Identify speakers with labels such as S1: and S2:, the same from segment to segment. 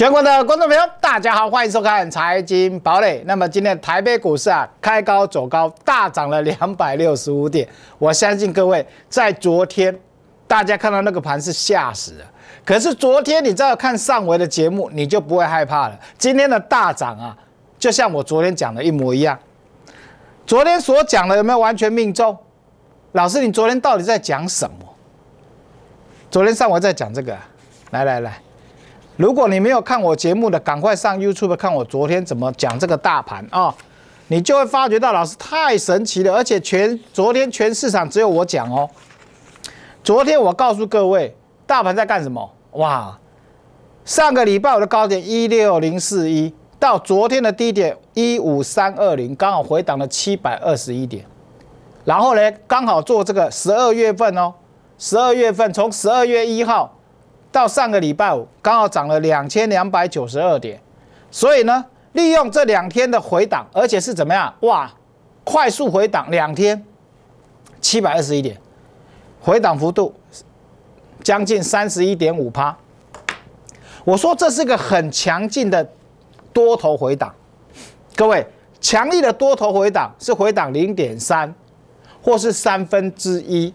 S1: 全国的观众朋友，大家好，欢迎收看财经堡垒。那么今天台北股市啊，开高走高，大涨了两百六十五点。我相信各位在昨天，大家看到那个盘是吓死了。可是昨天你再看上回的节目，你就不会害怕了。今天的大涨啊，就像我昨天讲的一模一样。昨天所讲的有没有完全命中？老师，你昨天到底在讲什么？昨天上午在讲这个，来来来。如果你没有看我节目的，赶快上 YouTube 看我昨天怎么讲这个大盘啊，你就会发觉到老师太神奇了，而且全昨天全市场只有我讲哦。昨天我告诉各位，大盘在干什么？哇，上个礼拜我的高点一六零四一，到昨天的低点一五三二零，刚好回档了七百二十一点。然后呢，刚好做这个十二月份哦，十二月份从十二月一号。到上个礼拜五，刚好涨了两千两百九十二点，所以呢，利用这两天的回档，而且是怎么样？哇，快速回档两天，七百二十一点，回档幅度将近三十一点五趴。我说这是个很强劲的多头回档。各位，强力的多头回档是回档零点三，或是三分之一，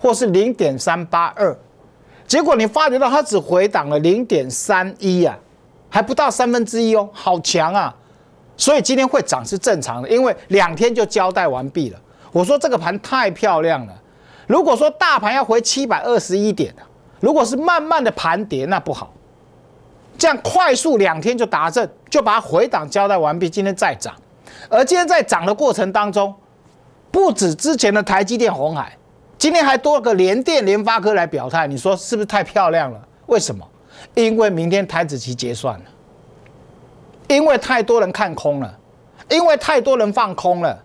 S1: 或是零点三八二。结果你发觉到它只回档了零点三一呀，还不到三分之一哦，好强啊！所以今天会涨是正常的，因为两天就交代完毕了。我说这个盘太漂亮了。如果说大盘要回七百二十一点如果是慢慢的盘跌，那不好。这样快速两天就达阵，就把它回档交代完毕，今天再涨。而今天在涨的过程当中，不止之前的台积电、红海。今天还多个联电、联发科来表态，你说是不是太漂亮了？为什么？因为明天台子期结算了，因为太多人看空了，因为太多人放空了，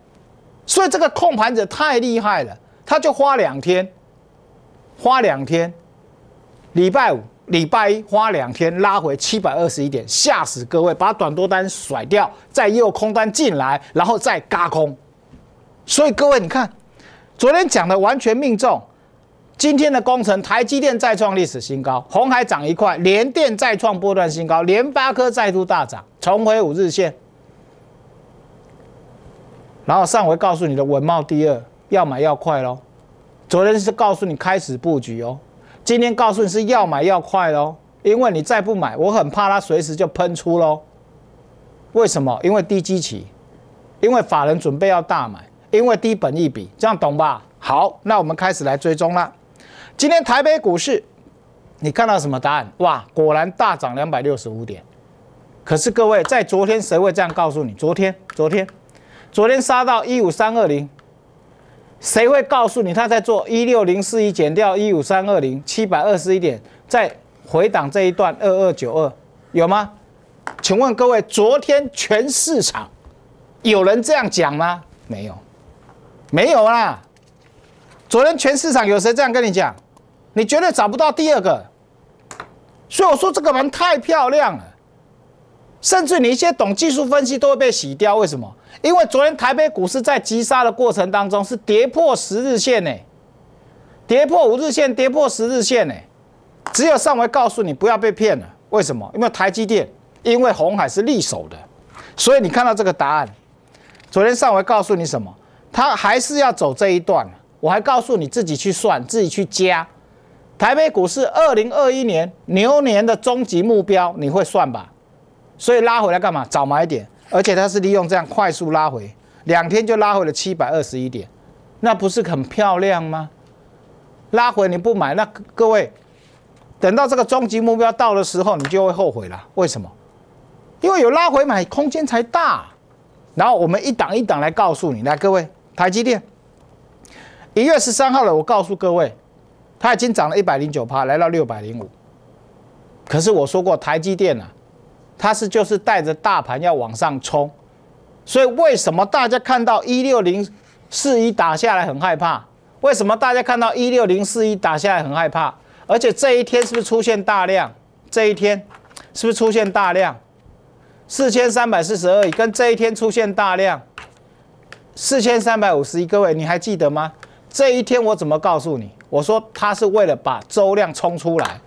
S1: 所以这个控盘者太厉害了，他就花两天，花两天，礼拜五、礼拜一花两天拉回七百二十一点，吓死各位，把短多单甩掉，再又空单进来，然后再嘎空，所以各位你看。昨天讲的完全命中，今天的工程台积电再创历史新高，红海涨一块，联电再创波段新高，联发科再度大涨，重回五日线。然后上回告诉你的文茂第二要买要快喽，昨天是告诉你开始布局哦，今天告诉你是要买要快喽，因为你再不买，我很怕它随时就喷出喽。为什么？因为低基期，因为法人准备要大买。因为低本一笔，这样懂吧？好，那我们开始来追踪了。今天台北股市，你看到什么答案？哇，果然大涨两百六十五点。可是各位，在昨天谁会这样告诉你？昨天，昨天，昨天杀到一五三二零，谁会告诉你他在做一六零四一减掉一五三二零，七百二十一点再回档这一段二二九二，有吗？请问各位，昨天全市场有人这样讲吗？没有。没有啦，昨天全市场有谁这样跟你讲？你绝对找不到第二个。所以我说这个盘太漂亮了，甚至你一些懂技术分析都会被洗掉。为什么？因为昨天台北股市在急杀的过程当中是跌破十日线呢，跌破五日线，跌破十日线呢。只有上回告诉你不要被骗了。为什么？因为台积电，因为红海是利手的，所以你看到这个答案。昨天上回告诉你什么？它还是要走这一段，我还告诉你自己去算，自己去加。台北股市二零二一年牛年的终极目标，你会算吧？所以拉回来干嘛？早买点，而且它是利用这样快速拉回，两天就拉回了七百二十一点，那不是很漂亮吗？拉回你不买，那各位等到这个终极目标到的时候，你就会后悔了。为什么？因为有拉回买空间才大。然后我们一档一档来告诉你，来各位。台积电，一月十三号了，我告诉各位，它已经涨了一百零九趴，来到六百零五。可是我说过，台积电啊，它是就是带着大盘要往上冲，所以为什么大家看到一六零四一打下来很害怕？为什么大家看到一六零四一打下来很害怕？而且这一天是不是出现大量？这一天是不是出现大量？四千三百四十二亿，跟这一天出现大量。四千三百五十一，各位你还记得吗？这一天我怎么告诉你？我说他是为了把周量冲出来，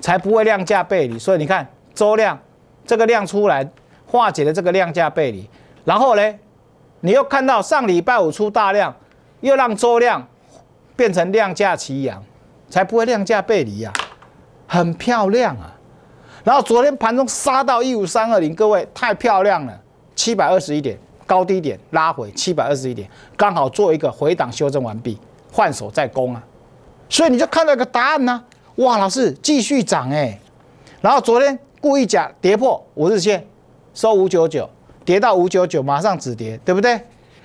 S1: 才不会量价背离。所以你看周量这个量出来，化解了这个量价背离。然后呢，你又看到上礼拜五出大量，又让周量变成量价齐扬，才不会量价背离呀，很漂亮啊。然后昨天盘中杀到一五三二零，各位太漂亮了，七百二十一点。高低点拉回七百二十一点，刚好做一个回档修正完毕，换手再攻啊，所以你就看到个答案呢。哇，老师继续涨哎，然后昨天故意假跌破五日线，收五九九，跌到五九九马上止跌，对不对？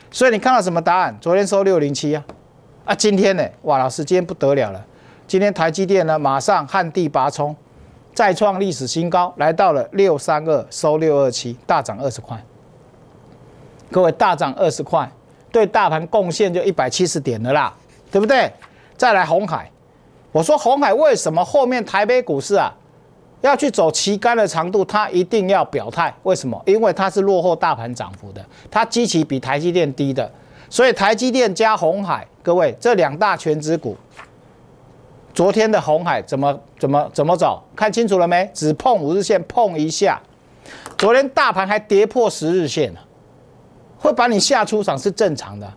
S1: 所以你看到什么答案？昨天收六零七啊，啊，今天呢？哇，老师今天不得了了，今天台积电呢马上旱地拔葱，再创历史新高，来到了六三二，收六二七，大涨二十块。各位大涨二十块，对大盘贡献就一百七十点了啦，对不对？再来红海，我说红海为什么后面台北股市啊要去走旗杆的长度？它一定要表态，为什么？因为它是落后大盘涨幅的，它基期比台积电低的，所以台积电加红海，各位这两大全指股，昨天的红海怎么怎么怎么走？看清楚了没？只碰五日线，碰一下。昨天大盘还跌破十日线了。会把你吓出场是正常的，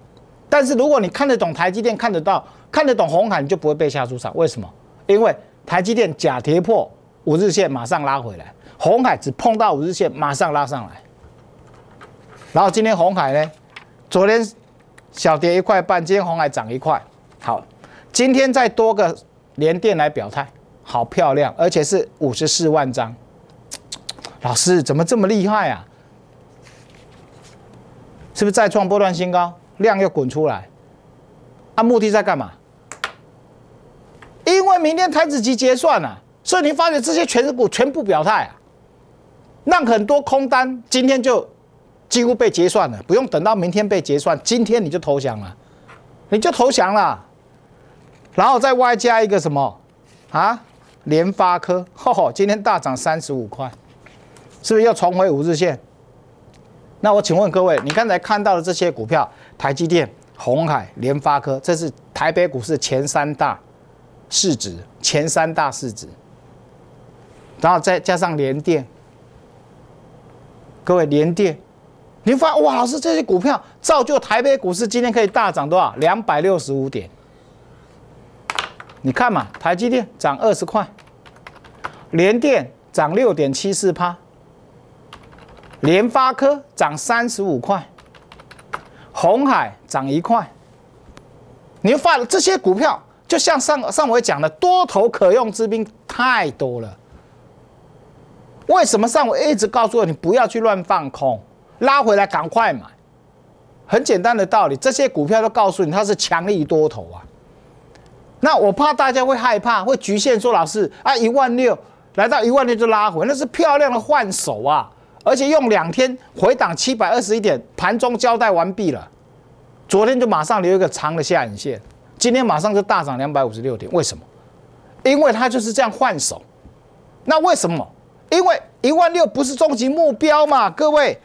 S1: 但是如果你看得懂台积电，看得到看得懂红海，你就不会被吓出场。为什么？因为台积电假跌破五日线马上拉回来，红海只碰到五日线马上拉上来。然后今天红海呢，昨天小跌一块半，今天红海涨一块。好，今天再多个连电来表态，好漂亮，而且是五十四万张。老师怎么这么厉害啊？是不是再创波段新高？量又滚出来，啊，目的在干嘛？因为明天台子级结算啊，所以你发觉这些全是股全部表态啊，让很多空单今天就几乎被结算了，不用等到明天被结算，今天你就投降了，你就投降了，然后再外加一个什么啊？联发科，今天大涨三十五块，是不是又重回五日线？那我请问各位，你刚才看到的这些股票，台积电、红海、联发科，这是台北股市前三大市值，前三大市值，然后再加上联电。各位，联电、你发，哇，老师，这些股票造就台北股市今天可以大涨多少？两百六十五点。你看嘛，台积电涨二十块，联电涨六点七四趴。联发科涨三十五块，红海涨一块，你发了这些股票，就像上上回讲的，多头可用之兵太多了。为什么上回一直告诉我你不要去乱放空，拉回来赶快买，很简单的道理，这些股票都告诉你它是强力多头啊。那我怕大家会害怕，会局限说老师啊一万六来到一万六就拉回，那是漂亮的换手啊。而且用两天回档七百二十一点，盘中交代完毕了。昨天就马上留一个长的下影线，今天马上就大涨两百五十六点。为什么？因为它就是这样换手。那为什么？因为一万六不是终极目标嘛，各位。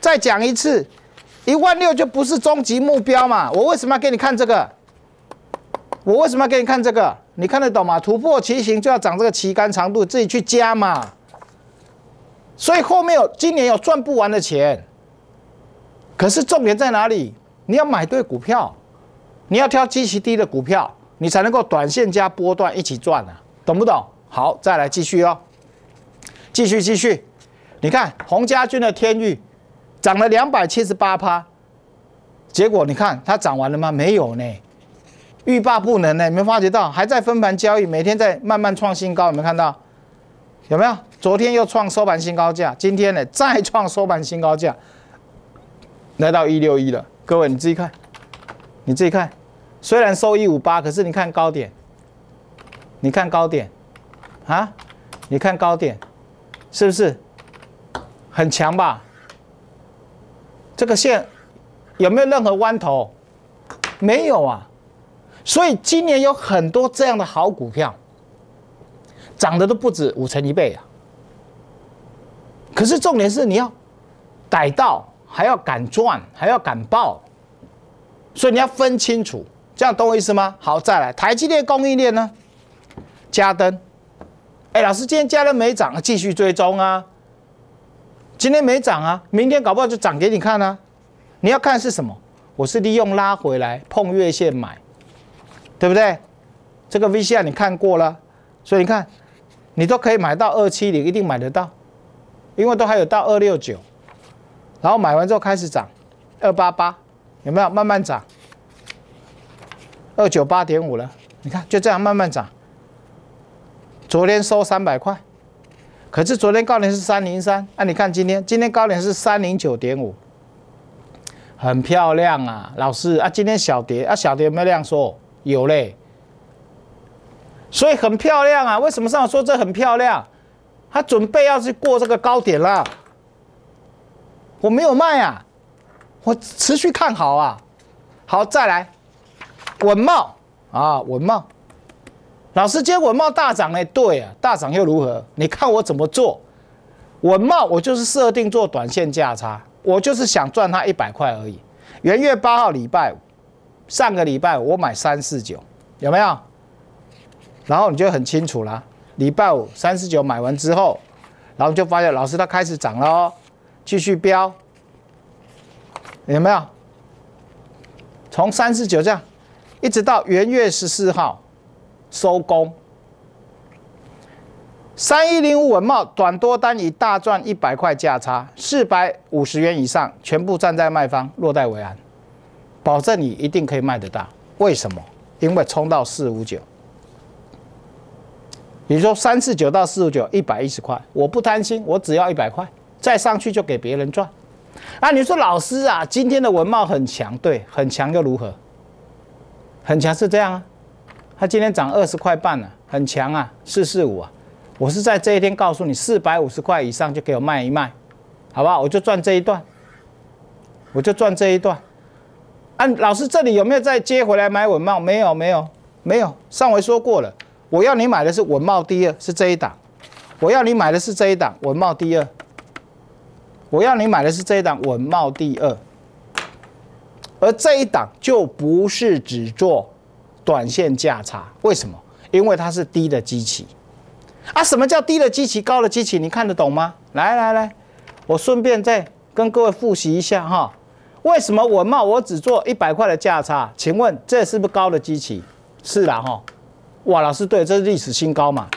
S1: 再讲一次，一万六就不是终极目标嘛。我为什么要给你看这个？我为什么要给你看这个？你看得懂吗？突破骑形就要长这个旗杆长度，自己去加嘛。所以后面有今年有赚不完的钱，可是重点在哪里？你要买对股票，你要挑绩绩低的股票，你才能够短线加波段一起赚啊，懂不懂？好，再来继续哦，继续继续，你看洪家军的天域涨了两百七十八趴，结果你看它涨完了吗？没有呢，欲罢不能呢，没发觉到还在分盘交易，每天在慢慢创新高，有没有看到？有没有？昨天又创收盘新高价，今天呢再创收盘新高价，来到一六一了。各位你自己看，你自己看，虽然收一五八，可是你看高点，你看高点，啊，你看高点，是不是很强吧？这个线有没有任何弯头？没有啊。所以今年有很多这样的好股票，涨的都不止五成一倍啊。可是重点是你要逮到，还要敢赚，还要敢爆，所以你要分清楚，这样懂我意思吗？好，再来，台积电供应链呢？加登，哎，老师今天加登没涨，继续追踪啊。今天没涨啊，明天搞不好就涨给你看啊。你要看是什么？我是利用拉回来碰月线买，对不对？这个 V C R 你看过了，所以你看，你都可以买到二七，你一定买得到。因为都还有到二六九，然后买完之后开始涨，二八八有没有慢慢涨？二九八点五了，你看就这样慢慢涨。昨天收三百块，可是昨天高点是三零三，那你看今天今天高点是三零九点五，很漂亮啊，老师啊，今天小跌啊小跌有没有这样说？有嘞，所以很漂亮啊，为什么上说这很漂亮？他准备要去过这个高点了，我没有卖啊，我持续看好啊，好再来，稳茂啊稳茂，老师今天文茂大涨哎，对啊，大涨又如何？你看我怎么做？稳茂我就是设定做短线价差，我就是想赚他一百块而已。元月八号礼拜，上个礼拜我买三四九，有没有？然后你就很清楚了。礼拜五三四九买完之后，然后就发现老师他开始涨了，继续飙，有没有？从三四九这样，一直到元月十四号收工。三一零五文茂短多单以大赚一百块价差，四百五十元以上全部站在卖方，落袋为安，保证你一定可以卖得到。为什么？因为冲到四五九。比如说三四九到四五九，一百一十块，我不贪心，我只要一百块，再上去就给别人赚。啊，你说老师啊，今天的文茂很强，对，很强又如何？很强是这样啊，他今天涨二十块半了，很强啊，四四五啊，我是在这一天告诉你，四百五十块以上就给我卖一卖，好不好？我就赚这一段，我就赚这一段。啊，老师这里有没有再接回来买文茂？没有，没有，没有，上回说过了。我要你买的是文茂第二是这一档，我要你买的是这一档文茂第二，我要你买的是这一档文茂第二，而这一档就不是只做短线价差，为什么？因为它是低的机器啊！什么叫低的机器、高的机器？你看得懂吗？来来来，我顺便再跟各位复习一下哈，为什么文茂我只做一百块的价差？请问这是不是高的机器？是的哈。哇，老师对，这是历史新高嘛？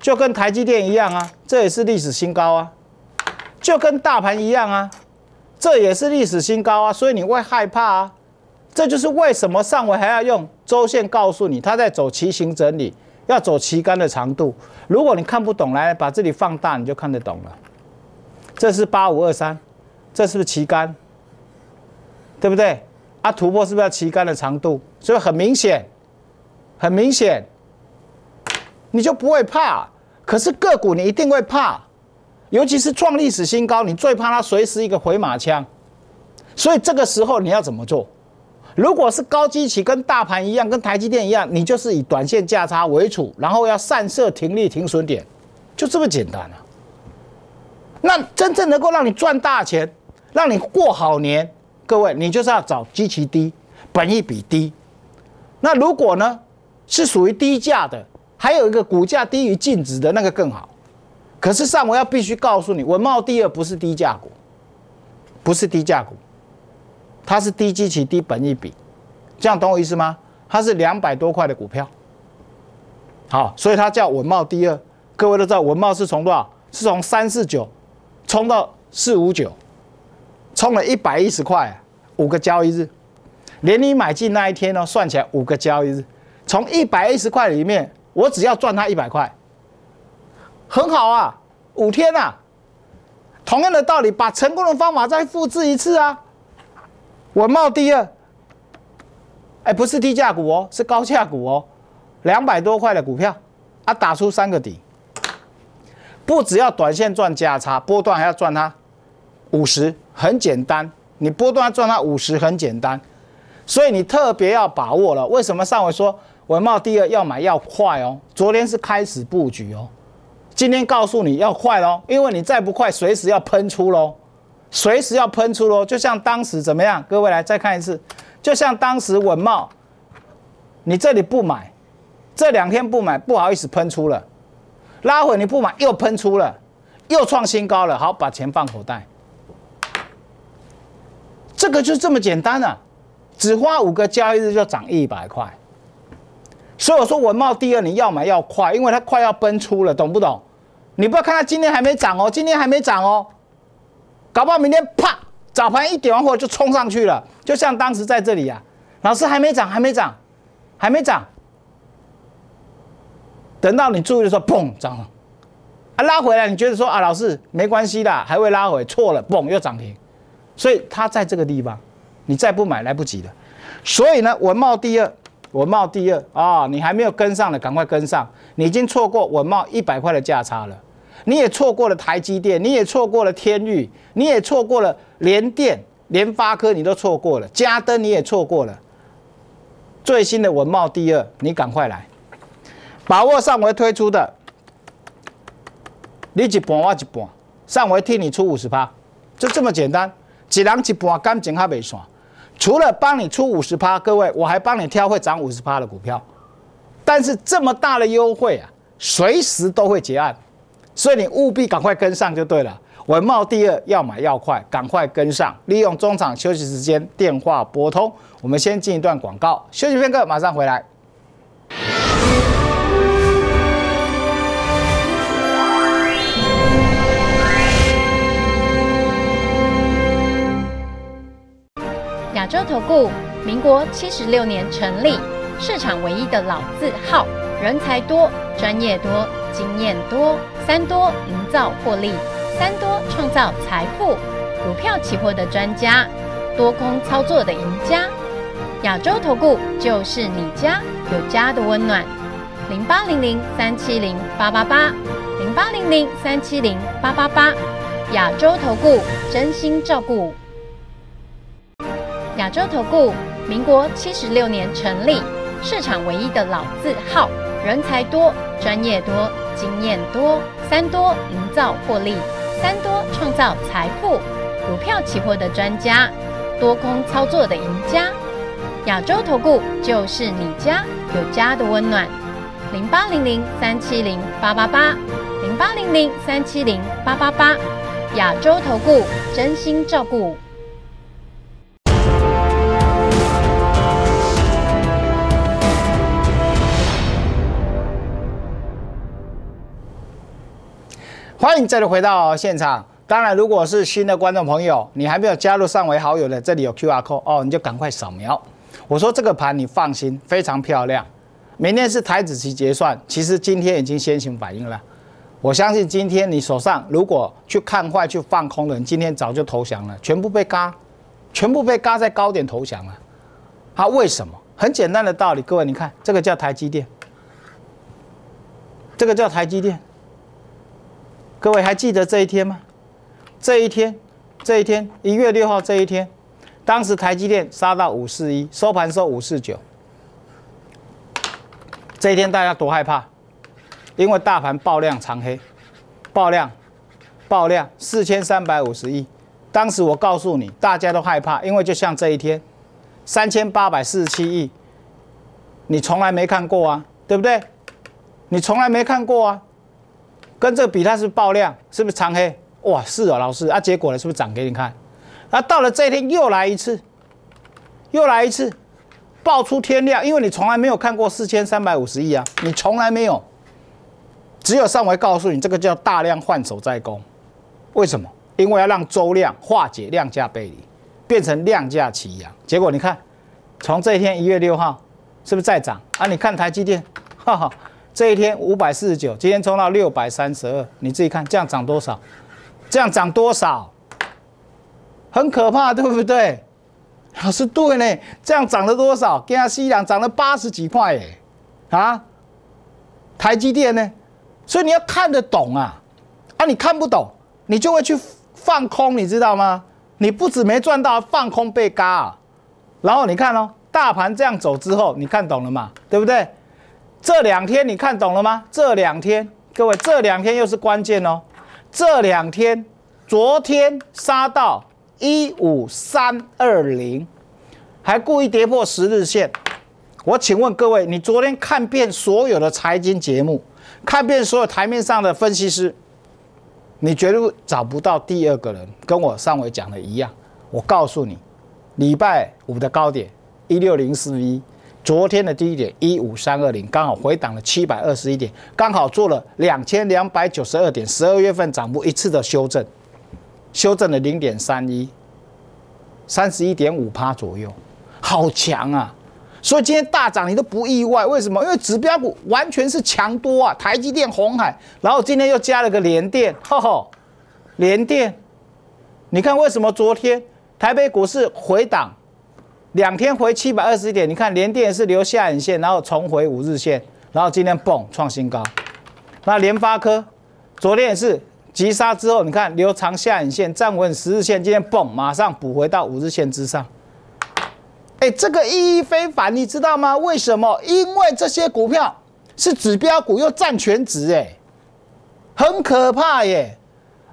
S1: 就跟台积电一样啊，这也是历史新高啊，就跟大盘一样啊，这也是历史新高啊，所以你会害怕啊？这就是为什么上回还要用周线告诉你，它在走旗形整理，要走旗杆的长度。如果你看不懂，来把这里放大，你就看得懂了。这是八五二三，这是不是旗杆？对不对？啊，突破是不是要旗杆的长度？所以很明显，很明显。你就不会怕，可是个股你一定会怕，尤其是创历史新高，你最怕它随时一个回马枪。所以这个时候你要怎么做？如果是高基期跟大盘一样，跟台积电一样，你就是以短线价差为主，然后要散射停利停损点，就这么简单啊。那真正能够让你赚大钱、让你过好年，各位，你就是要找基期低、本益比低。那如果呢，是属于低价的？还有一个股价低于净值的那个更好，可是上文要必须告诉你，文茂第二不是低价股，不是低价股，它是低基期、低本一比，这样懂我意思吗？它是两百多块的股票，好，所以它叫文茂第二。各位都知道文茂是从多少？是从三四九冲到四五九，冲了一百一十块，五个交易日，连你买进那一天呢，算起来五个交易日，从一百一十块里面。我只要赚他一百块，很好啊，五天啊，同样的道理，把成功的方法再复制一次啊，我冒第二，哎，不是低价股哦，是高价股哦，两百多块的股票啊，打出三个底，不只要短线赚价差，波段还要赚它五十，很简单，你波段赚它五十很简单，所以你特别要把握了。为什么上回说？文茂第二要买要快哦，昨天是开始布局哦，今天告诉你要快哦，因为你再不快，随时要喷出喽，随时要喷出喽。就像当时怎么样？各位来再看一次，就像当时文茂，你这里不买，这两天不买，不好意思喷出了，拉回你不买又喷出了，又创新高了。好，把钱放口袋，这个就这么简单啊，只花五个交易日就涨一百块。所以我说文茂第二，你要买要快，因为它快要奔出了，懂不懂？你不要看它今天还没涨哦，今天还没涨哦，搞不好明天啪早盘一点完货就冲上去了，就像当时在这里啊，老师还没涨，还没涨，还没涨，等到你注意的时候，砰涨了，啊拉回来，你觉得说啊老师没关系的，还会拉回，错了，砰又涨停，所以它在这个地方，你再不买来不及了。所以呢，文茂第二。文茂第二啊，你还没有跟上的，赶快跟上！你已经错过文茂一百块的价差了，你也错过了台积电，你也错过了天域，你也错过了联电、联发科，你都错过了，嘉登你也错过了。最新的文茂第二，你赶快来，把握上回推出的，你一半我一半，上回替你出五十趴，就这么简单，一人一半，感情还未散。除了帮你出五十趴，各位，我还帮你挑会涨五十趴的股票。但是这么大的优惠啊，随时都会结案，所以你务必赶快跟上就对了。稳茂第二，要买要快，赶快跟上，利用中场休息时间电话拨通。我们先进一段广告，休息片刻，马上回来。
S2: 投顾，民国七十六年成立，市场唯一的老字号，人才多，专业多，经验多，三多营造获利，三多创造财富。股票期货的专家，多空操作的赢家，亚洲投顾就是你家有家的温暖。零八零零三七零八八八，零八零零三七零八八八，亚洲投顾真心照顾。亚洲投顾，民国七十六年成立，市场唯一的老字号，人才多，专业多，经验多，三多营造获利，三多创造财富，股票期货的专家，多空操作的赢家，亚洲投顾就是你家有家的温暖，零八零零三七零八八八，零八零零三七零八八八，亚洲投顾真心照顾。
S1: 欢迎再度回到现场。当然，如果是新的观众朋友，你还没有加入上维好友的，这里有 Q R code 哦，你就赶快扫描。我说这个盘你放心，非常漂亮。明天是台子期结算，其实今天已经先行反应了。我相信今天你手上如果去看坏去放空的人，今天早就投降了，全部被嘎，全部被嘎在高点投降了。它为什么？很简单的道理，各位，你看这个叫台积电，这个叫台积电。各位还记得这一天吗？这一天，这一天，一月六号这一天，当时台积电杀到五四一，收盘收五四九。这一天大家多害怕，因为大盘爆量长黑，爆量，爆量四千三百五十亿。当时我告诉你，大家都害怕，因为就像这一天，三千八百四十七亿，你从来没看过啊，对不对？你从来没看过啊。跟这个比，它是爆量，是不是长黑？哇，是哦，老师啊，结果呢，是不是涨给你看？啊，到了这一天又来一次，又来一次，爆出天量，因为你从来没有看过四千三百五十亿啊，你从来没有，只有上回告诉你，这个叫大量换手在攻，为什么？因为要让周量化解量价背离，变成量价齐扬。结果你看，从这一天一月六号，是不是再涨啊？你看台积电，哈哈。这一天五百四十九，今天冲到六百三十二，你自己看，这样涨多少？这样涨多少？很可怕，对不对？老师对呢，这样涨了多少？跟它西凉涨了八十几块耶，啊？台积电呢？所以你要看得懂啊，啊？你看不懂，你就会去放空，你知道吗？你不止没赚到，放空被割，然后你看哦，大盘这样走之后，你看懂了嘛？对不对？这两天你看懂了吗？这两天，各位，这两天又是关键哦。这两天，昨天杀到一五三二零，还故意跌破十日线。我请问各位，你昨天看遍所有的财经节目，看遍所有台面上的分析师，你绝对找不到第二个人跟我上回讲的一样。我告诉你，礼拜五的高点一六零四一。昨天的低点一五三二零，刚好回档了七百二十一点，刚好做了两千两百九十二点，十二月份涨幅一次的修正，修正了零点三一，三十一点五趴左右，好强啊！所以今天大涨你都不意外，为什么？因为指标股完全是强多啊，台积电、红海，然后今天又加了个联电，哈哈，联电，你看为什么昨天台北股市回档？两天回七百二十点，你看连电是留下影线，然后重回五日线，然后今天蹦创新高。那联发科昨天也是急杀之后，你看留长下影线，站稳十日线，今天蹦马上补回到五日线之上。哎，这个意义非凡，你知道吗？为什么？因为这些股票是指标股，又占全值，哎，很可怕耶。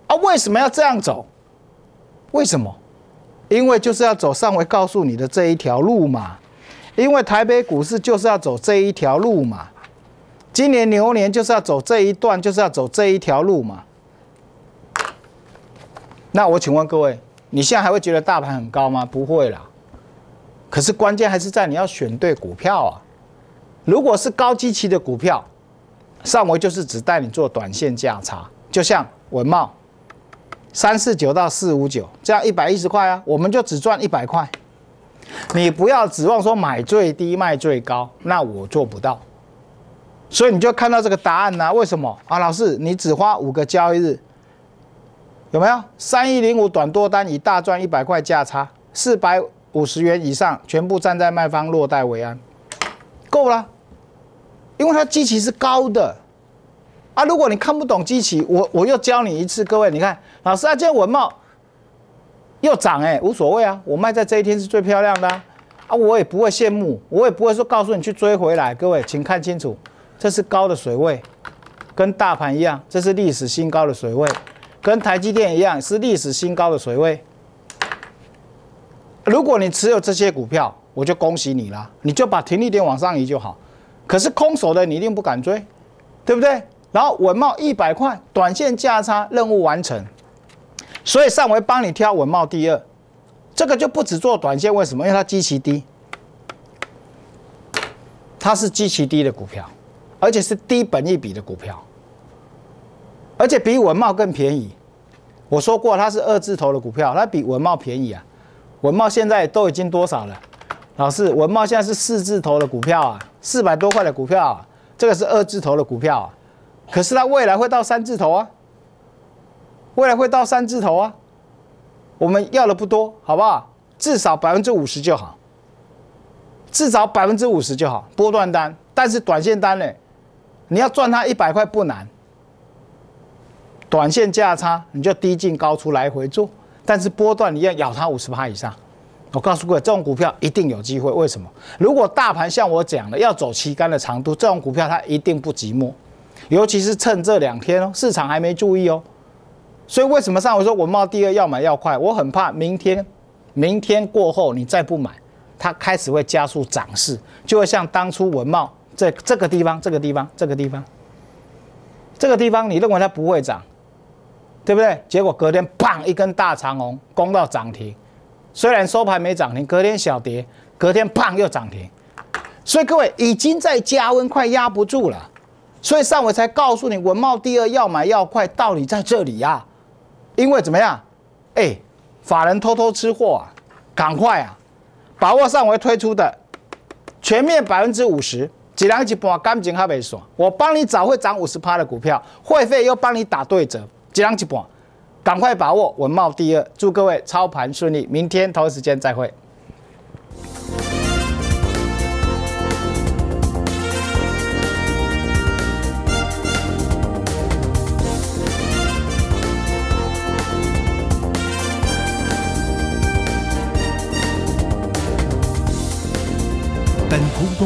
S1: 啊，为什么要这样走？为什么？因为就是要走上回告诉你的这一条路嘛，因为台北股市就是要走这一条路嘛，今年牛年就是要走这一段，就是要走这一条路嘛。那我请问各位，你现在还会觉得大盘很高吗？不会啦。可是关键还是在你要选对股票啊。如果是高基期的股票，上回就是只带你做短线价差，就像文茂。三四九到四五九，这样一百一十块啊，我们就只赚一百块。你不要指望说买最低卖最高，那我做不到。所以你就看到这个答案呢？为什么啊？老师，你只花五个交易日，有没有三一零五短多单，以大赚一百块价差，四百五十元以上，全部站在卖方落袋为安，够了，因为它基期是高的。啊！如果你看不懂机器，我我又教你一次，各位，你看，老师啊，今天文茂又涨哎，无所谓啊，我卖在这一天是最漂亮的啊，我也不会羡慕，我也不会说告诉你去追回来。各位，请看清楚，这是高的水位，跟大盘一样，这是历史新高的水位，跟台积电一样，是历史新高的水位。如果你持有这些股票，我就恭喜你了，你就把停利点往上移就好。可是空手的，你一定不敢追，对不对？然后文茂一百块，短线价差任务完成，所以上回帮你挑文茂第二，这个就不止做短线。为什么？因为它极其低，它是极其低的股票，而且是低本一比的股票，而且比文茂更便宜。我说过它是二字头的股票，它比文茂便宜啊。文茂现在都已经多少了？老师，文茂现在是四字头的股票啊，四百多块的股票，这个是二字头的股票啊。可是它未来会到三字头啊！未来会到三字头啊！我们要的不多，好不好？至少百分之五十就好，至少百分之五十就好。波段单，但是短线单呢，你要赚它一百块不难。短线价差，你就低进高出来回做，但是波段你要咬它五十趴以上。我告诉各位，这种股票一定有机会。为什么？如果大盘像我讲的要走旗杆的长度，这种股票它一定不寂寞。尤其是趁这两天哦，市场还没注意哦，所以为什么上回说文茂第二要买要快？我很怕明天，明天过后你再不买，它开始会加速涨势，就会像当初文茂这这个地方、这个地方、这个地方、这个地方，你认为它不会涨，对不对？结果隔天砰一根大长红攻到涨停，虽然收盘没涨停，隔天小跌，隔天砰又涨停，所以各位已经在加温，快压不住了。所以上委才告诉你文茂第二要买要快，道理在这里呀。因为怎么样？哎，法人偷偷吃货啊，赶快啊，把握上委推出的全面百分之五十，几两几半干净还没爽，我帮你找会涨五十趴的股票，会费又帮你打对折，几两几半，赶快把握文茂第二，祝各位操盘顺利，明天同一时间再会。